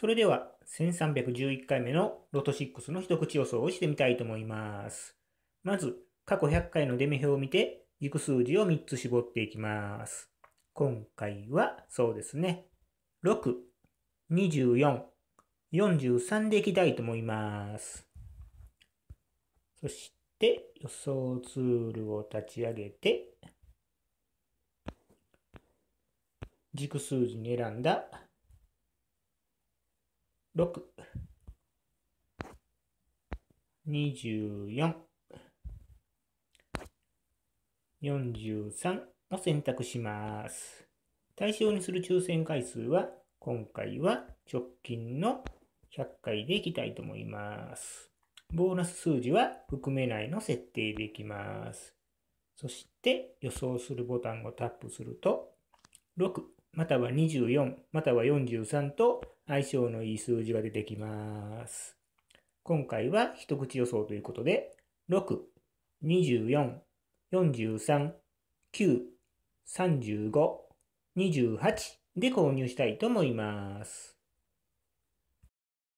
それでは1311回目のロト6の一口予想をしてみたいと思います。まず、過去100回の出目表を見て、軸数字を3つ絞っていきます。今回は、そうですね。6、24、43でいきたいと思います。そして、予想ツールを立ち上げて、軸数字に選んだ6,24,43を選択します。対象にする抽選回数は、今回は直近の100回でいきたいと思います。ボーナス数字は含めないの設定できます。そして予想するボタンをタップすると、6、または24、または43と相性のいい数字が出てきます。今回は一口予想ということで、6、24、43、9、35、28で購入したいと思います。